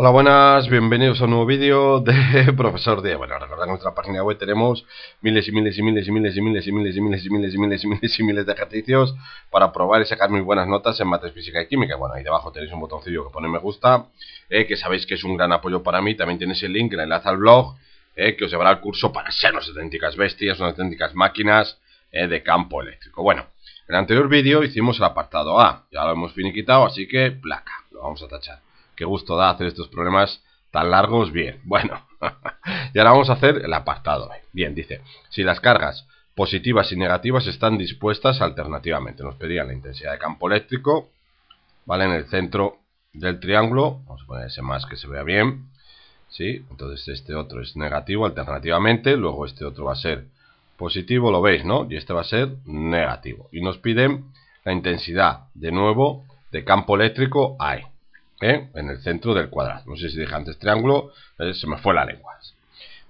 Hola, buenas, bienvenidos a un nuevo vídeo de Profesor Díaz. Bueno, recordad que en nuestra página web tenemos miles y miles y miles y miles y miles y miles y miles y miles y miles y miles y miles de ejercicios para probar y sacar muy buenas notas en mates física y química. Bueno, ahí debajo tenéis un botoncillo que pone me gusta, que sabéis que es un gran apoyo para mí. También tenéis el link el enlace al blog, que os llevará al curso para ser unas auténticas bestias, unas auténticas máquinas de campo eléctrico. Bueno, en el anterior vídeo hicimos el apartado A, ya lo hemos finiquitado, así que placa, lo vamos a tachar qué gusto da hacer estos problemas tan largos, bien, bueno. y ahora vamos a hacer el apartado. Eh. Bien, dice, si las cargas positivas y negativas están dispuestas alternativamente. Nos pedían la intensidad de campo eléctrico, ¿vale? En el centro del triángulo, vamos a poner ese más que se vea bien, ¿sí? Entonces este otro es negativo alternativamente, luego este otro va a ser positivo, lo veis, ¿no? Y este va a ser negativo. Y nos piden la intensidad, de nuevo, de campo eléctrico hay ¿eh? en el centro del cuadrado. No sé si dije antes triángulo, eh, se me fue la lengua.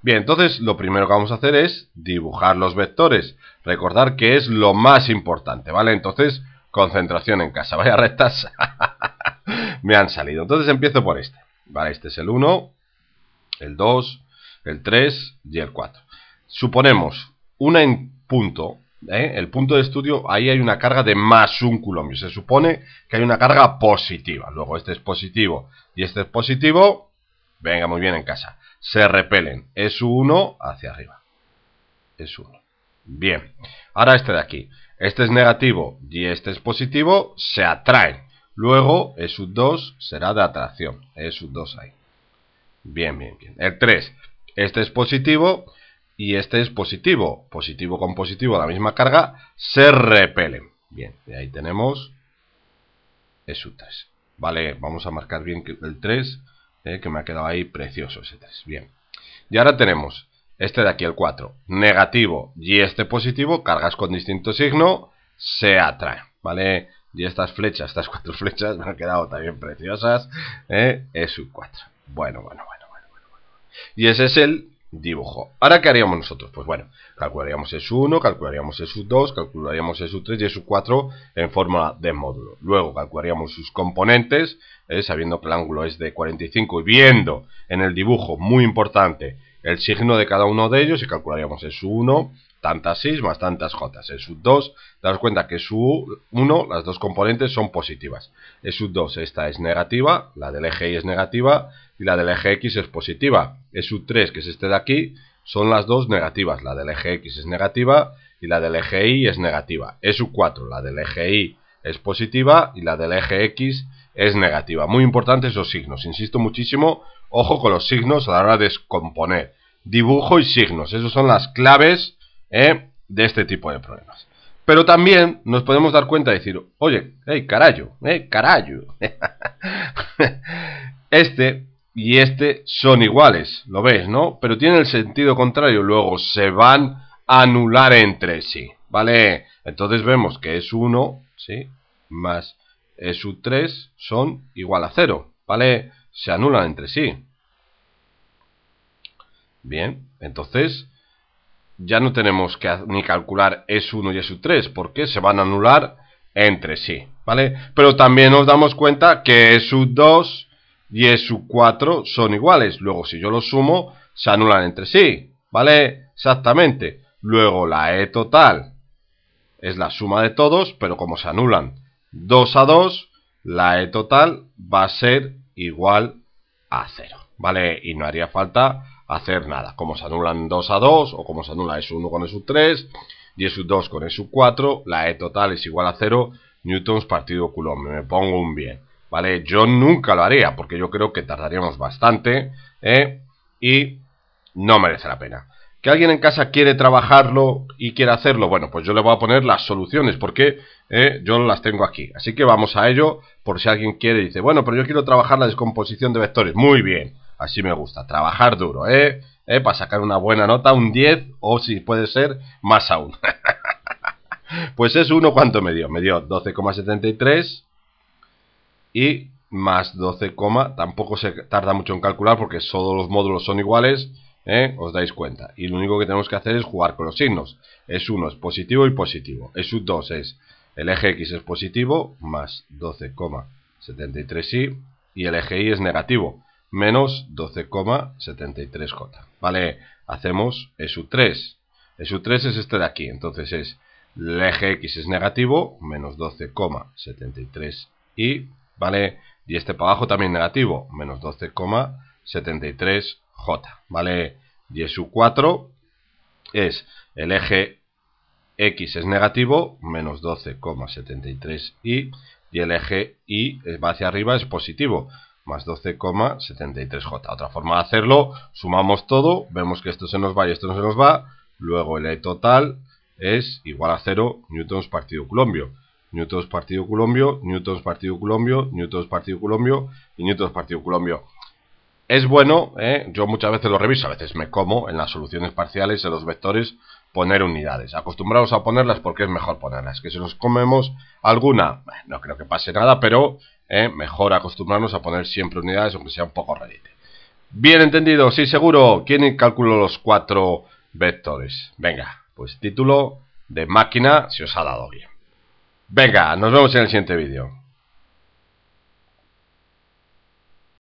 Bien, entonces lo primero que vamos a hacer es dibujar los vectores. Recordar que es lo más importante, ¿vale? Entonces, concentración en casa. Vaya rectas. me han salido. Entonces empiezo por este. Vale, este es el 1, el 2, el 3 y el 4. Suponemos una en punto ¿eh? el punto de estudio, ahí hay una carga de más un coulomb. Se supone que hay una carga positiva. Luego este es positivo y este es positivo. Venga, muy bien en casa. Se repelen. Es uno hacia arriba. Es uno Bien. Ahora este de aquí. Este es negativo y este es positivo. Se atraen. Luego es dos 2 será de atracción. Es dos 2 ahí. Bien, bien, bien. El 3. Este es positivo y este es positivo, positivo con positivo la misma carga, se repelen. Bien, y ahí tenemos SU3. Vale, vamos a marcar bien el 3, eh, que me ha quedado ahí precioso ese 3. Bien, y ahora tenemos este de aquí, el 4, negativo y este positivo, cargas con distinto signo, se atraen, ¿vale? Y estas flechas, estas cuatro flechas me han quedado también preciosas, eh, SU4. Bueno, bueno, bueno, bueno, bueno. Y ese es el dibujo. Ahora, ¿qué haríamos nosotros? Pues bueno, calcularíamos s 1 calcularíamos SU2, calcularíamos SU3 y SU4 en fórmula de módulo. Luego calcularíamos sus componentes, ¿eh? sabiendo que el ángulo es de 45 y viendo en el dibujo, muy importante, el signo de cada uno de ellos y calcularíamos SU1, tantas s más tantas j. En sub 2, das cuenta que su 1, las dos componentes son positivas. En sub 2, esta es negativa, la del eje y es negativa y la del eje x es positiva. En sub 3, que es este de aquí, son las dos negativas. La del eje x es negativa y la del eje y es negativa. Es sub 4, la del eje y es positiva y la del eje x es negativa. Muy importantes esos signos, insisto muchísimo, ojo con los signos a la hora de descomponer. Dibujo y signos, esas son las claves ¿eh? de este tipo de problemas. Pero también nos podemos dar cuenta de decir, oye, hey, carayo, eh, carayo. este y este son iguales, lo ves, ¿no? Pero tienen el sentido contrario, luego se van a anular entre sí, ¿vale? Entonces vemos que es 1, ¿sí? Más es 3 son igual a 0, ¿vale? Se anulan entre sí. Bien, entonces ya no tenemos que ni calcular e S1 y e S3 porque se van a anular entre sí, ¿vale? Pero también nos damos cuenta que e S2 y S4 son iguales. Luego, si yo los sumo, se anulan entre sí, ¿vale? Exactamente. Luego, la E total es la suma de todos, pero como se anulan 2 a 2, la E total va a ser igual a 0, ¿vale? Y no haría falta hacer nada. Como se anulan 2 a 2, o como se anula es 1 con S3 y S2 con S4, la E total es igual a 0 newtons partido Coulomb. Me pongo un bien. ¿Vale? Yo nunca lo haría, porque yo creo que tardaríamos bastante, ¿eh? Y no merece la pena. ¿Que alguien en casa quiere trabajarlo y quiere hacerlo? Bueno, pues yo le voy a poner las soluciones, porque ¿eh? yo las tengo aquí. Así que vamos a ello, por si alguien quiere y dice, bueno, pero yo quiero trabajar la descomposición de vectores. Muy bien. Así me gusta, trabajar duro, ¿eh? ¿eh? Para sacar una buena nota, un 10 o si puede ser, más aún. pues es uno ¿cuánto me dio? Me dio 12,73 y más 12, tampoco se tarda mucho en calcular porque todos los módulos son iguales, ¿eh? os dais cuenta. Y lo único que tenemos que hacer es jugar con los signos. Es uno, es positivo y positivo. Es 2 es el eje X es positivo más 12,73 y y el eje Y es negativo menos 12,73J. ¿Vale? Hacemos SU3. E SU3 e es este de aquí, entonces es el eje X es negativo, menos 12,73Y, ¿vale? Y este para abajo también negativo, menos 12,73J, ¿vale? Y e SU4 es el eje X es negativo, menos 12,73Y, y el eje Y va hacia arriba es positivo, más 12,73J. Otra forma de hacerlo, sumamos todo, vemos que esto se nos va y esto no se nos va, luego el e total es igual a 0 newtons partido colombio. Newtons partido colombio, newtons partido colombio, newtons partido colombio y newtons partido colombio. Es bueno, ¿eh? yo muchas veces lo reviso, a veces me como en las soluciones parciales, en los vectores, poner unidades. Acostumbrados a ponerlas porque es mejor ponerlas. Que si nos comemos alguna, no creo que pase nada, pero ¿eh? Mejor acostumbrarnos a poner siempre unidades, aunque sea un poco rarito. Bien entendido, sí, seguro. ¿Quién calculó los cuatro vectores? Venga, pues título de máquina se os ha dado bien. Venga, nos vemos en el siguiente vídeo.